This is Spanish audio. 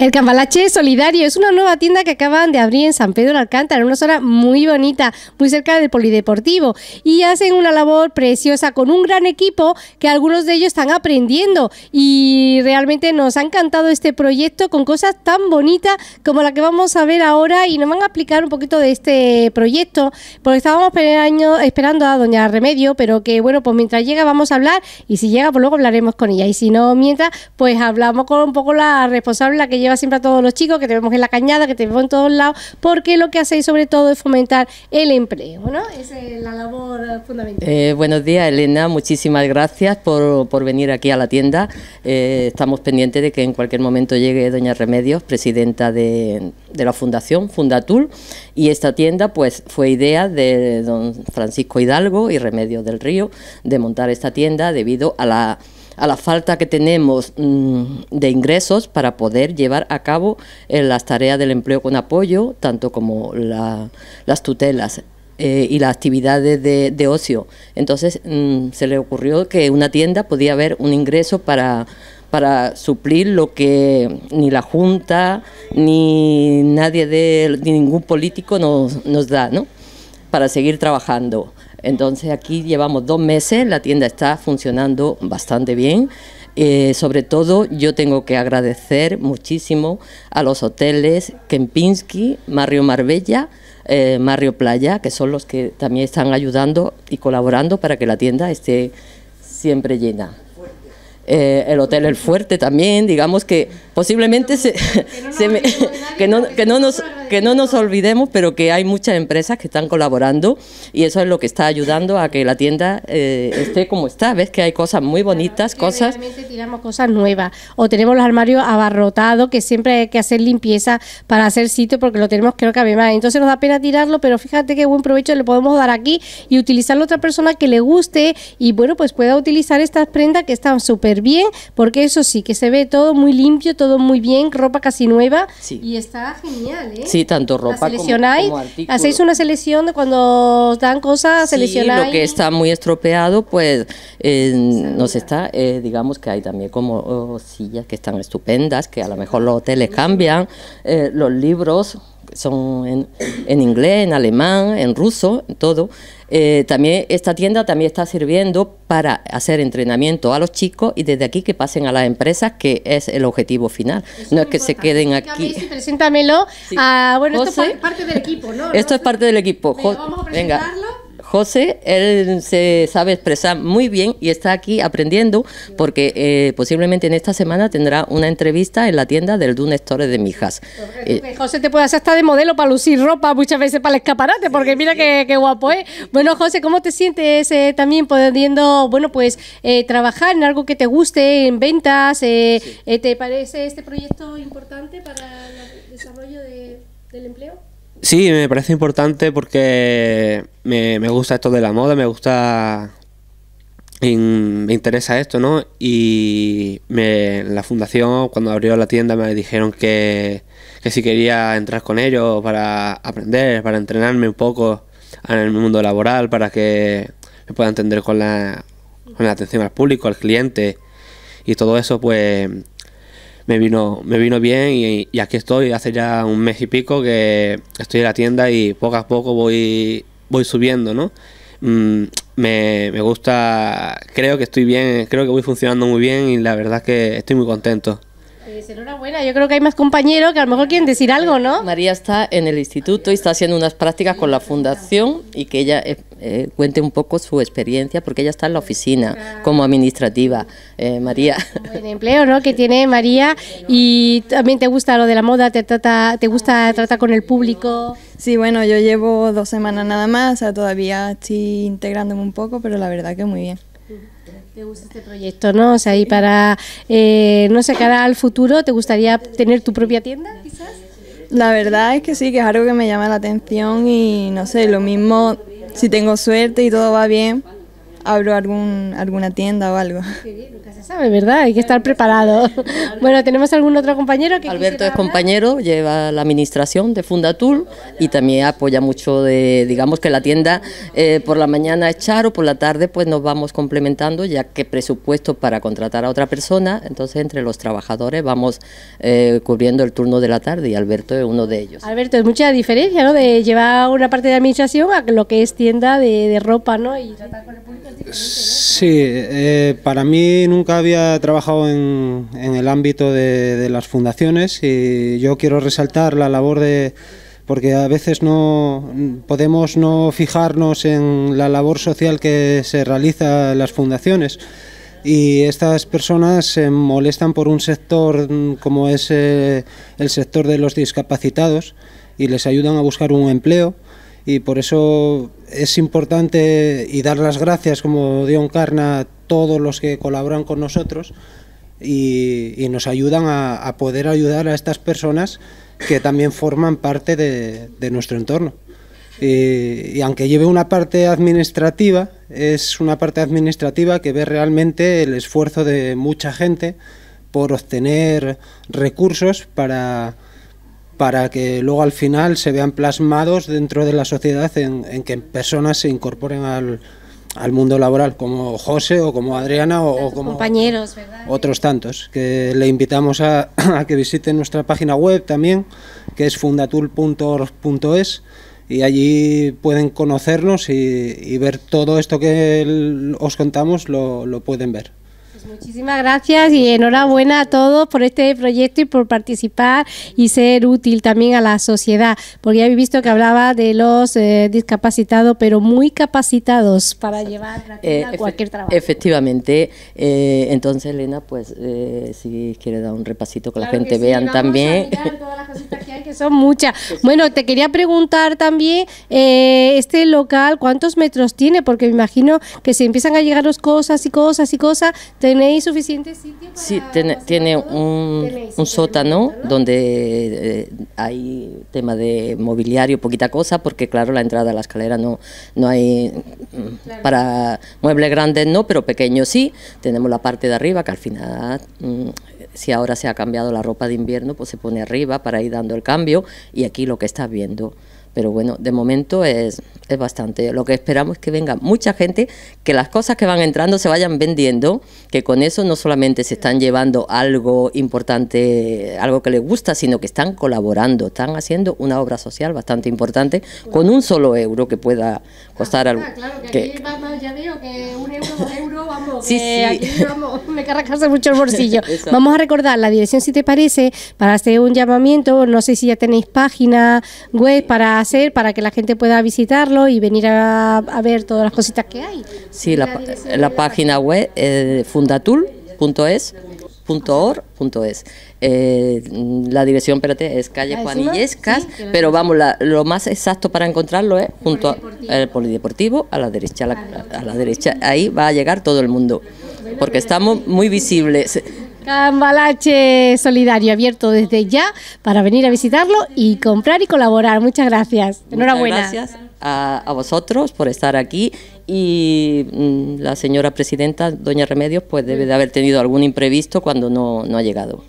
El Cambalache Solidario es una nueva tienda que acaban de abrir en San Pedro de Alcántara, una zona muy bonita, muy cerca del Polideportivo. Y hacen una labor preciosa con un gran equipo que algunos de ellos están aprendiendo. Y realmente nos ha encantado este proyecto con cosas tan bonitas como la que vamos a ver ahora. Y nos van a explicar un poquito de este proyecto, porque estábamos esperando a Doña Remedio, pero que bueno, pues mientras llega vamos a hablar. Y si llega, pues luego hablaremos con ella. Y si no, mientras, pues hablamos con un poco la responsable, que lleva siempre a todos los chicos, que te vemos en la cañada, que te vemos en todos lados, porque lo que hacéis sobre todo es fomentar el empleo, ¿no? es la labor fundamental. Eh, buenos días, Elena, muchísimas gracias por, por venir aquí a la tienda. Eh, estamos pendientes de que en cualquier momento llegue doña Remedios, presidenta de, de la fundación Fundatul, y esta tienda pues fue idea de don Francisco Hidalgo y Remedios del Río de montar esta tienda debido a la a la falta que tenemos mm, de ingresos para poder llevar a cabo eh, las tareas del empleo con apoyo, tanto como las tutelas. Eh, y las actividades de, ocio. Entonces mm, se le ocurrió que una tienda podía haber un ingreso para, suplir lo que ni la Junta ni nadie de ningún político nos, nos da, ¿no? Para seguir trabajando. Entonces aquí llevamos dos meses, la tienda está funcionando bastante bien. Eh, sobre todo yo tengo que agradecer muchísimo a los hoteles Kempinski, Mario Marbella, eh, Playa, que son los que también están ayudando y colaborando para que la tienda esté siempre llena. Eh, el Hotel El Fuerte también, digamos que posiblemente se, que, no, nos, que no nos olvidemos, pero que hay muchas empresas que están colaborando y eso es lo que está ayudando a que la tienda eh, esté como está. Ves que hay cosas muy bonitas, cosas... tiramos cosas nuevas o tenemos los armarios abarrotados que siempre hay que hacer limpieza para hacer sitio porque lo tenemos creo que a Entonces nos da pena tirarlo, pero fíjate qué buen provecho le podemos dar aquí y utilizarlo a otra persona que le guste y bueno, pues pueda utilizar estas prendas que están súper bien, porque eso sí, que se ve todo muy limpio, todo muy bien, ropa casi nueva y está genial, ¿eh? Sí, tanto ropa seleccionáis, como, hacéis una selección de cuando dan cosas, seleccionáis. Sí, lo que está muy estropeado, pues eh, nos está, eh, digamos que hay también como oh, sillas que están estupendas, que a lo mejor los hoteles cambian, eh, los libros son en, inglés, en alemán, en ruso, en todo. Eh, también esta tienda también está sirviendo para hacer entrenamiento a los chicos y desde aquí que pasen a las empresas, que es el objetivo final. no es que se queden aquí. Sí, preséntamelo. Ah, bueno, esto es parte del equipo, ¿no? Esto es parte del equipo. vamos a presentarlo. Venga. José, él se sabe expresar muy bien y está aquí aprendiendo porque eh, posiblemente en esta semana tendrá una entrevista en la tienda del Dune Store de Mijas. Eh, José te puedes hacer hasta de modelo para lucir ropa muchas veces para el escaparate porque mira qué, guapo ¿eh? Bueno, José, ¿cómo te sientes eh, también pudiendo, bueno, pues trabajar en algo que te guste, en ventas? ¿Te parece este proyecto importante para el desarrollo del empleo? Sí, me parece importante porque me, gusta esto de la moda, me gusta. me interesa esto, ¿no? Y la fundación, cuando abrió la tienda, me dijeron que, que si quería entrar con ellos para aprender, para entrenarme un poco en el mundo laboral, para que me pueda entender con la, con la atención al público, al cliente y todo eso, pues me vino, me vino bien y, aquí estoy hace ya un mes y pico que estoy en la tienda y poco a poco voy, voy subiendo, ¿no? Mm, me, gusta, creo que estoy bien, creo que voy funcionando muy bien y la verdad es que estoy muy contento. Pues enhorabuena, yo creo que hay más compañeros que a lo mejor quieren decir algo, ¿no? María está en el instituto y está haciendo unas prácticas con la fundación y que ella es eh, cuente un poco su experiencia, porque ella está en la oficina como administrativa, eh, María. El empleo ¿no? que tiene María y también te gusta lo de la moda, te, trata, te gusta tratar con el público. Sí, bueno, yo llevo dos semanas nada más, todavía estoy integrándome un poco, pero la verdad que muy bien. Te gusta este proyecto, ¿no? O sea, y para, eh, no sé, cara al futuro, ¿te gustaría tener tu propia tienda, quizás? La verdad es que sí, que es algo que me llama la atención y no sé, lo mismo si tengo suerte y todo va bien, abro algún, alguna tienda o algo. nunca se sabe, ¿verdad? Hay que estar preparado. Bueno, ¿tenemos algún otro compañero que Alberto es compañero, lleva la administración de Fundatul y también apoya mucho de, digamos que la tienda eh, por la mañana es Charo, por la tarde pues nos vamos complementando ya que presupuesto para contratar a otra persona, entonces entre los trabajadores vamos eh, cubriendo el turno de la tarde y Alberto es uno de ellos. Alberto, es mucha diferencia, ¿no? De llevar una parte de administración a lo que es tienda de, de ropa, ¿no? Y tratar con Sí, eh, para mí nunca había trabajado en, el ámbito de, las fundaciones y yo quiero resaltar la labor de porque a veces no podemos no fijarnos en la labor social que se realiza en las fundaciones y estas personas se molestan por un sector como es eh, el sector de los discapacitados y les ayudan a buscar un empleo y por eso es importante y dar las gracias, como dio Encarna, a todos los que colaboran con nosotros y, nos ayudan a, poder ayudar a estas personas que también forman parte de, nuestro entorno. y, aunque lleve una parte administrativa, es una parte administrativa que ve realmente el esfuerzo de mucha gente por obtener recursos para para que luego al final se vean plasmados dentro de la sociedad en, que personas se incorporen al, mundo laboral, como José o como Adriana o, como compañeros, otros tantos, que le invitamos a, que visiten nuestra página web también, que es fundatul.org.es y allí pueden conocernos y, ver todo esto que os contamos, lo pueden ver. Pues muchísimas gracias y enhorabuena a todos por este proyecto y por participar y ser útil también a la sociedad, porque habéis visto que hablaba de los eh, discapacitados, pero muy capacitados para llevar eh, cualquier trabajo. Efectivamente, eh, entonces Elena, pues si quiere dar un repasito que la gente vean también son muchas. Bueno, te quería preguntar también, eh, este local, ¿cuántos metros tiene? Porque me imagino que si empiezan a llegaros cosas y cosas y cosas, ¿tenéis suficiente sitio? sí, tiene un, sótano donde eh, hay tema de mobiliario, poquita cosa, porque claro, la entrada a la escalera no, no hay para muebles grandes, no, pero pequeños sí. Tenemos la parte de arriba que al final mm, si ahora se ha cambiado la ropa de invierno, pues se pone arriba para ir dando el cambio y aquí lo que está viendo. Pero bueno, de momento es, es bastante. Lo que esperamos es que venga mucha gente, que las cosas que van entrando se vayan vendiendo, que con eso no solamente se están llevando algo importante, algo que les gusta, sino que están colaborando, están haciendo una obra social bastante importante con un solo euro que pueda costar ah, algo. Claro, que, aquí, ya que un euro, vamos, sí, me mucho el bolsillo. vamos a recordar la dirección si te parece, para hacer un llamamiento, no sé si ya tenéis página web para hacer, para que la gente pueda visitarlo y venir a, ver todas las cositas que hay. Sí, la, la, página web eh, fundatul.es punto eh, la dirección, espérate, es calle Juanillescas, pero vamos, lo más exacto para encontrarlo es junto al eh, polideportivo, a la derecha, a la ah, derecha. Ahí va a llegar todo el mundo, porque estamos muy visibles. Cambalache Solidario abierto desde ya para venir a visitarlo y comprar y colaborar. Muchas gracias. Enhorabuena. gracias a, vosotros por estar aquí y mm, la señora presidenta, doña Remedios, pues debe de haber tenido algún imprevisto cuando no, no ha llegado.